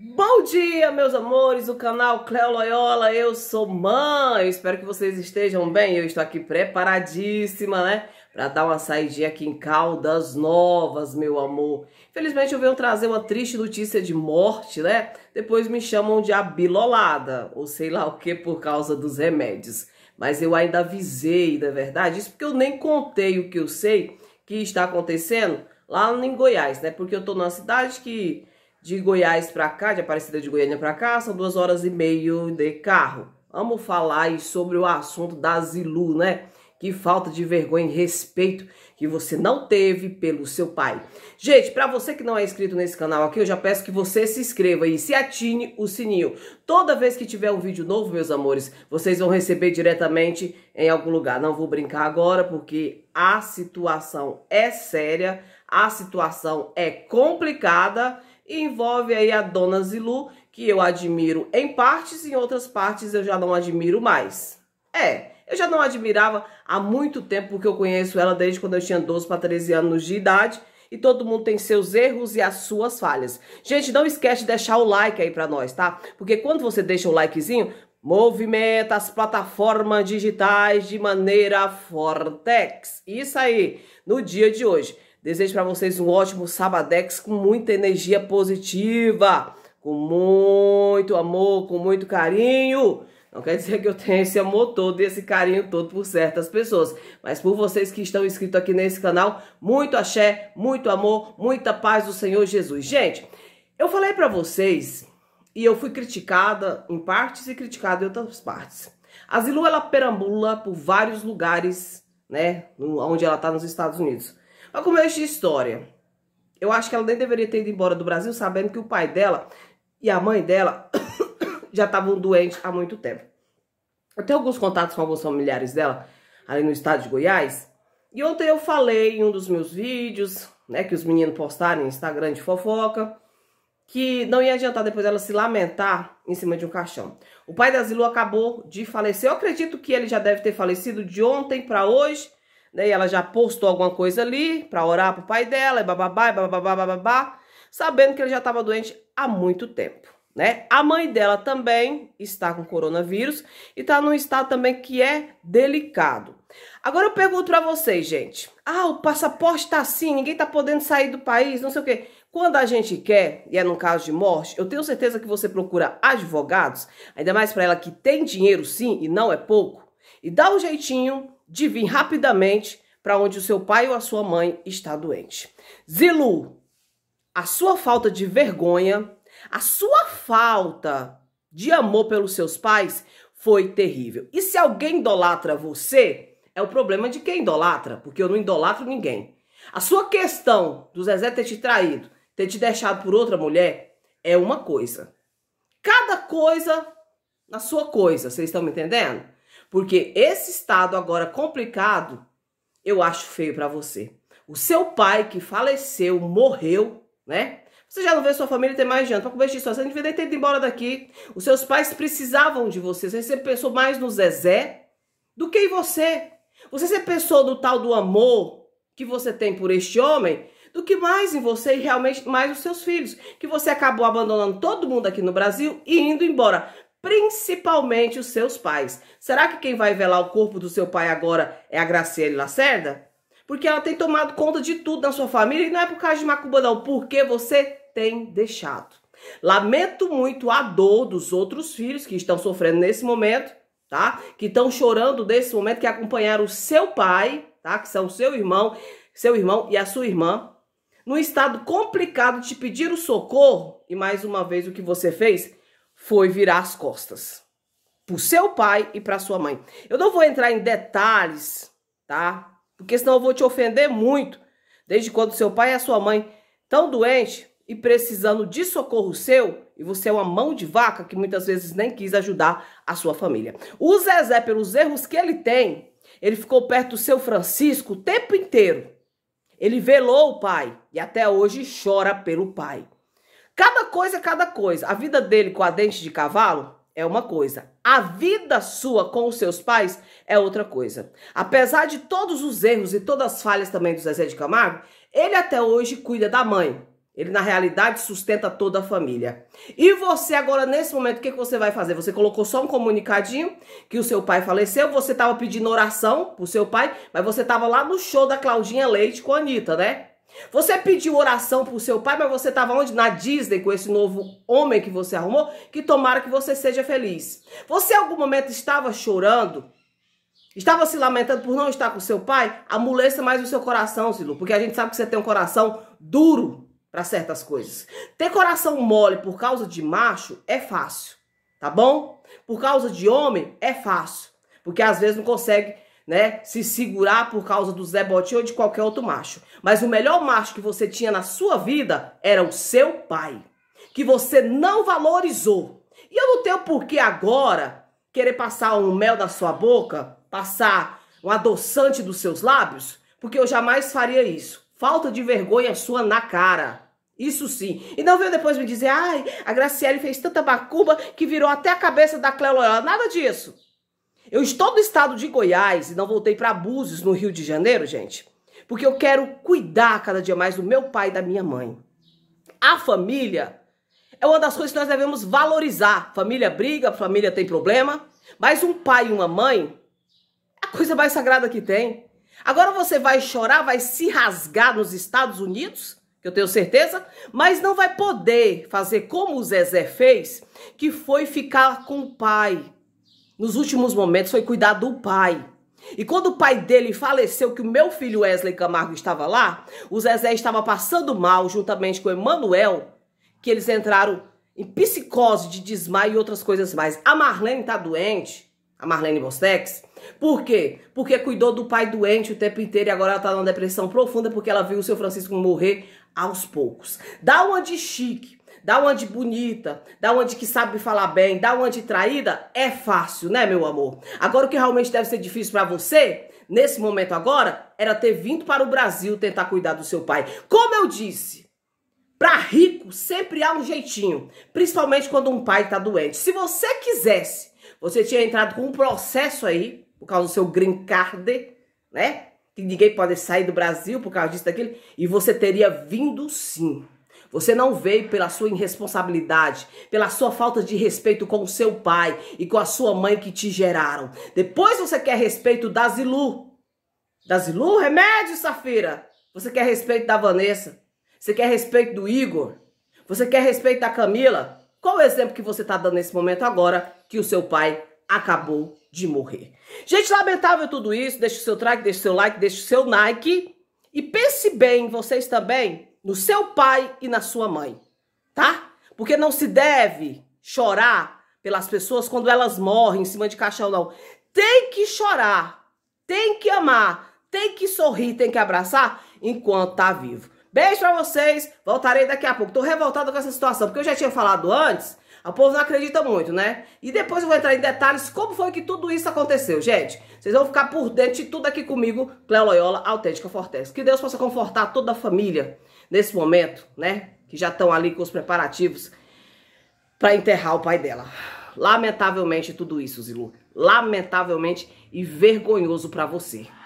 Bom dia, meus amores, o canal Cleo Loyola, eu sou mãe, espero que vocês estejam bem, eu estou aqui preparadíssima, né, para dar uma saidinha aqui em Caldas Novas, meu amor. Felizmente eu venho trazer uma triste notícia de morte, né, depois me chamam de abilolada, ou sei lá o que, por causa dos remédios. Mas eu ainda avisei, na é verdade, isso porque eu nem contei o que eu sei que está acontecendo lá em Goiás, né, porque eu estou numa cidade que de Goiás para cá, de Aparecida de Goiânia para cá, são duas horas e meio de carro. Amo falar sobre o assunto da Zilu, né? Que falta de vergonha e respeito que você não teve pelo seu pai. Gente, para você que não é inscrito nesse canal aqui, eu já peço que você se inscreva e se atine o sininho. Toda vez que tiver um vídeo novo, meus amores, vocês vão receber diretamente em algum lugar. Não vou brincar agora porque a situação é séria, a situação é complicada e envolve aí a Dona Zilu, que eu admiro em partes, em outras partes eu já não admiro mais. É, eu já não admirava há muito tempo, porque eu conheço ela desde quando eu tinha 12 para 13 anos de idade, e todo mundo tem seus erros e as suas falhas. Gente, não esquece de deixar o like aí para nós, tá? Porque quando você deixa o likezinho, movimenta as plataformas digitais de maneira fortex. Isso aí, no dia de hoje. Desejo para vocês um ótimo Sabadex com muita energia positiva, com muito amor, com muito carinho. Não quer dizer que eu tenha esse amor todo e esse carinho todo por certas pessoas, mas por vocês que estão inscritos aqui nesse canal, muito axé, muito amor, muita paz do Senhor Jesus. Gente, eu falei para vocês e eu fui criticada em partes e criticada em outras partes. A Zilu ela perambula por vários lugares, né, onde ela tá nos Estados Unidos. Olha como é esta história. Eu acho que ela nem deveria ter ido embora do Brasil, sabendo que o pai dela e a mãe dela já estavam doentes há muito tempo. Eu tenho alguns contatos com alguns familiares dela, ali no estado de Goiás. E ontem eu falei em um dos meus vídeos, né, que os meninos postaram no Instagram de fofoca, que não ia adiantar depois ela se lamentar em cima de um caixão. O pai da Zilu acabou de falecer. Eu acredito que ele já deve ter falecido de ontem para hoje, daí né? E ela já postou alguma coisa ali para orar pro pai dela, e bababá, e bababá, bababá, sabendo que ele já estava doente há muito tempo, né? A mãe dela também está com coronavírus e está num estado também que é delicado. Agora eu pergunto para vocês, gente. Ah, o passaporte está assim, ninguém tá podendo sair do país, não sei o quê. Quando a gente quer, e é no caso de morte, eu tenho certeza que você procura advogados, ainda mais para ela que tem dinheiro sim e não é pouco, e dá um jeitinho de vir rapidamente para onde o seu pai ou a sua mãe está doente. Zilu, a sua falta de vergonha, a sua falta de amor pelos seus pais foi terrível. E se alguém idolatra você, é o problema de quem idolatra, porque eu não idolatro ninguém. A sua questão do Zezé ter te traído, ter te deixado por outra mulher, é uma coisa. Cada coisa na sua coisa, vocês estão me entendendo? Porque esse estado agora complicado, eu acho feio para você. O seu pai que faleceu, morreu, né? Você já não vê sua família ter mais janta. Para comer de você não devia ter ido embora daqui. Os seus pais precisavam de você. Você sempre pensou mais no Zezé do que em você. Você sempre pensou no tal do amor que você tem por este homem do que mais em você e realmente mais os seus filhos. Que você acabou abandonando todo mundo aqui no Brasil e indo embora principalmente os seus pais. Será que quem vai velar o corpo do seu pai agora é a Graciele Lacerda? Porque ela tem tomado conta de tudo na sua família e não é por causa de macumba não, porque você tem deixado. Lamento muito a dor dos outros filhos que estão sofrendo nesse momento, tá? Que estão chorando nesse momento, que acompanharam o seu pai, tá? Que são seu irmão, seu irmão e a sua irmã, num estado complicado de pedir o socorro, e mais uma vez o que você fez foi virar as costas pro seu pai e pra sua mãe. Eu não vou entrar em detalhes, tá? Porque senão eu vou te ofender muito. Desde quando seu pai e a sua mãe estão doentes e precisando de socorro seu, e você é uma mão de vaca que muitas vezes nem quis ajudar a sua família. O Zezé, pelos erros que ele tem, ele ficou perto do seu Francisco o tempo inteiro. Ele velou o pai e até hoje chora pelo pai. Cada coisa é cada coisa. A vida dele com a dente de cavalo é uma coisa. A vida sua com os seus pais é outra coisa. Apesar de todos os erros e todas as falhas também do Zezé de Camargo, ele até hoje cuida da mãe. Ele, na realidade, sustenta toda a família. E você, agora, nesse momento, o que, que você vai fazer? Você colocou só um comunicadinho que o seu pai faleceu, você estava pedindo oração pro seu pai, mas você estava lá no show da Claudinha Leite com a Anitta, né? Você pediu oração pro seu pai, mas você estava onde? Na Disney com esse novo homem que você arrumou, que tomara que você seja feliz. Você em algum momento estava chorando? Estava se lamentando por não estar com seu pai? Amoleça mais o seu coração, Silu, porque a gente sabe que você tem um coração duro para certas coisas. Ter coração mole por causa de macho é fácil, tá bom? Por causa de homem é fácil, porque às vezes não consegue né, se segurar por causa do Zé Botinho ou de qualquer outro macho. Mas o melhor macho que você tinha na sua vida era o seu pai, que você não valorizou. E eu não tenho por que agora querer passar um mel da sua boca, passar um adoçante dos seus lábios, porque eu jamais faria isso. Falta de vergonha sua na cara. Isso sim. E não veio depois me dizer, ai, a Graciele fez tanta bacuba que virou até a cabeça da Cléo Loyola. Nada disso. Eu estou no estado de Goiás e não voltei para Búzios, no Rio de Janeiro, gente, porque eu quero cuidar cada dia mais do meu pai e da minha mãe. A família é uma das coisas que nós devemos valorizar. Família briga, família tem problema, mas um pai e uma mãe é a coisa mais sagrada que tem. Agora você vai chorar, vai se rasgar nos Estados Unidos, que eu tenho certeza, mas não vai poder fazer como o Zezé fez, que foi ficar com o pai nos últimos momentos foi cuidar do pai. E quando o pai dele faleceu, que o meu filho Wesley Camargo estava lá, o Zezé estava passando mal juntamente com o Emanuel, que eles entraram em psicose de desmaio e outras coisas mais. A Marlene está doente, a Marlene Bostex. Por quê? Porque cuidou do pai doente o tempo inteiro e agora ela está numa depressão profunda porque ela viu o seu Francisco morrer aos poucos. Dá uma de chique da onde bonita, da onde que sabe falar bem, da onde traída, é fácil, né, meu amor? Agora, o que realmente deve ser difícil para você, nesse momento agora, era ter vindo para o Brasil tentar cuidar do seu pai. Como eu disse, para rico sempre há um jeitinho, principalmente quando um pai tá doente. Se você quisesse, você tinha entrado com um processo aí, por causa do seu green card, né? Que ninguém pode sair do Brasil por causa disso, daquilo, e você teria vindo sim. Você não veio pela sua irresponsabilidade, pela sua falta de respeito com o seu pai e com a sua mãe que te geraram. Depois você quer respeito da Zilu. Da Zilu, remédio, Safira. Você quer respeito da Vanessa. Você quer respeito do Igor. Você quer respeito da Camila. Qual o exemplo que você está dando nesse momento agora que o seu pai acabou de morrer? Gente, lamentável tudo isso. Deixe o seu like, deixe o seu like, deixe o seu Nike. E pense bem, vocês também, no seu pai e na sua mãe, tá? Porque não se deve chorar pelas pessoas quando elas morrem em cima de caixão, não. Tem que chorar, tem que amar, tem que sorrir, tem que abraçar enquanto tá vivo. Beijo pra vocês, voltarei daqui a pouco. Tô revoltada com essa situação, porque eu já tinha falado antes o povo não acredita muito, né? E depois eu vou entrar em detalhes como foi que tudo isso aconteceu, gente. Vocês vão ficar por dentro de tudo aqui comigo, Cléo Loyola, Autêntica Fortes. Que Deus possa confortar toda a família nesse momento, né? Que já estão ali com os preparativos para enterrar o pai dela. Lamentavelmente tudo isso, Zilu. Lamentavelmente e vergonhoso para você.